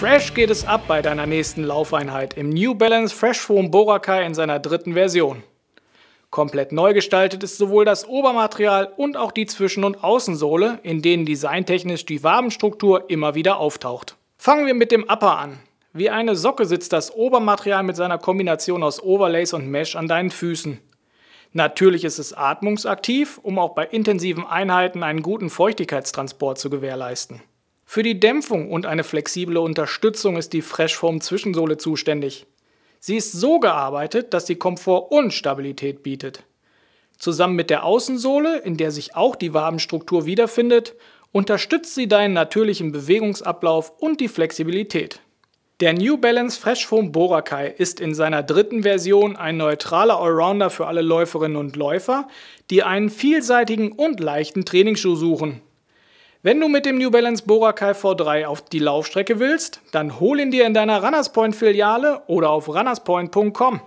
Fresh geht es ab bei deiner nächsten Laufeinheit im New Balance Fresh Foam Boracay in seiner dritten Version. Komplett neu gestaltet ist sowohl das Obermaterial und auch die Zwischen- und Außensohle, in denen designtechnisch die Wabenstruktur immer wieder auftaucht. Fangen wir mit dem Upper an. Wie eine Socke sitzt das Obermaterial mit seiner Kombination aus Overlays und Mesh an deinen Füßen. Natürlich ist es atmungsaktiv, um auch bei intensiven Einheiten einen guten Feuchtigkeitstransport zu gewährleisten. Für die Dämpfung und eine flexible Unterstützung ist die Freshform Zwischensohle zuständig. Sie ist so gearbeitet, dass sie Komfort und Stabilität bietet. Zusammen mit der Außensohle, in der sich auch die Wabenstruktur wiederfindet, unterstützt sie deinen natürlichen Bewegungsablauf und die Flexibilität. Der New Balance Fresh Foam Borakai ist in seiner dritten Version ein neutraler Allrounder für alle Läuferinnen und Läufer, die einen vielseitigen und leichten Trainingsschuh suchen. Wenn du mit dem New Balance Boracay V3 auf die Laufstrecke willst, dann hol ihn dir in deiner Runners Point Filiale oder auf runnerspoint.com.